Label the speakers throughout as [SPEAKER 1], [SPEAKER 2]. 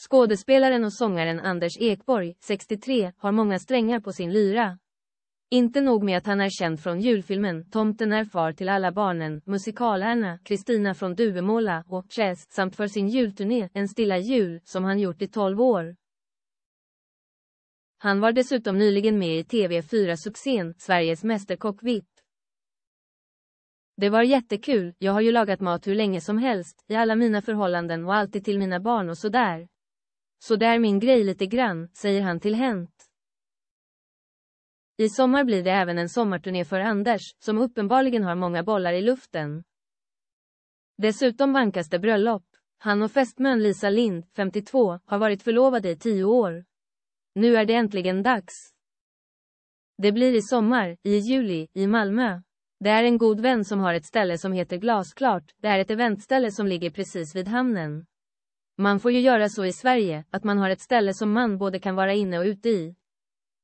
[SPEAKER 1] Skådespelaren och sångaren Anders Ekborg, 63, har många strängar på sin lyra. Inte nog med att han är känd från julfilmen Tomten är far till alla barnen, musikalerna Kristina från Duvemåla och Chess samt för sin julturné En stilla jul som han gjort i 12 år. Han var dessutom nyligen med i TV4-succén Sveriges Mästerkock VIP. Det var jättekul, jag har ju lagat mat hur länge som helst, i alla mina förhållanden och alltid till mina barn och sådär. Så det är min grej lite grann, säger han till Hent. I sommar blir det även en sommarturné för Anders, som uppenbarligen har många bollar i luften. Dessutom vankas det bröllop. Han och fästmön Lisa Lind, 52, har varit förlovade i tio år. Nu är det äntligen dags. Det blir i sommar, i juli, i Malmö. Det är en god vän som har ett ställe som heter Glasklart, det är ett eventställe som ligger precis vid hamnen. Man får ju göra så i Sverige, att man har ett ställe som man både kan vara inne och ute i.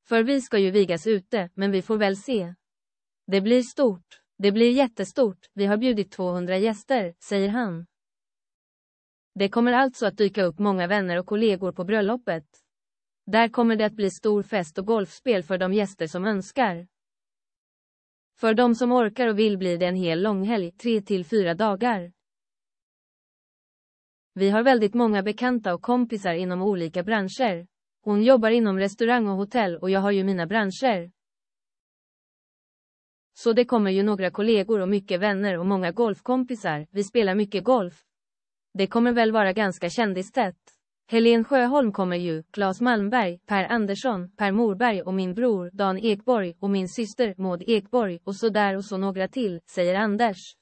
[SPEAKER 1] För vi ska ju vigas ute, men vi får väl se. Det blir stort. Det blir jättestort, vi har bjudit 200 gäster, säger han. Det kommer alltså att dyka upp många vänner och kollegor på bröllopet. Där kommer det att bli stor fest och golfspel för de gäster som önskar. För de som orkar och vill blir det en hel långhelg, tre till fyra dagar. Vi har väldigt många bekanta och kompisar inom olika branscher. Hon jobbar inom restaurang och hotell och jag har ju mina branscher. Så det kommer ju några kollegor och mycket vänner och många golfkompisar, vi spelar mycket golf. Det kommer väl vara ganska kändistätt. Helen Sjöholm kommer ju, Claes Malmberg, Per Andersson, Per Morberg och min bror Dan Ekborg och min syster Maud Ekborg och så där och så några till, säger Anders.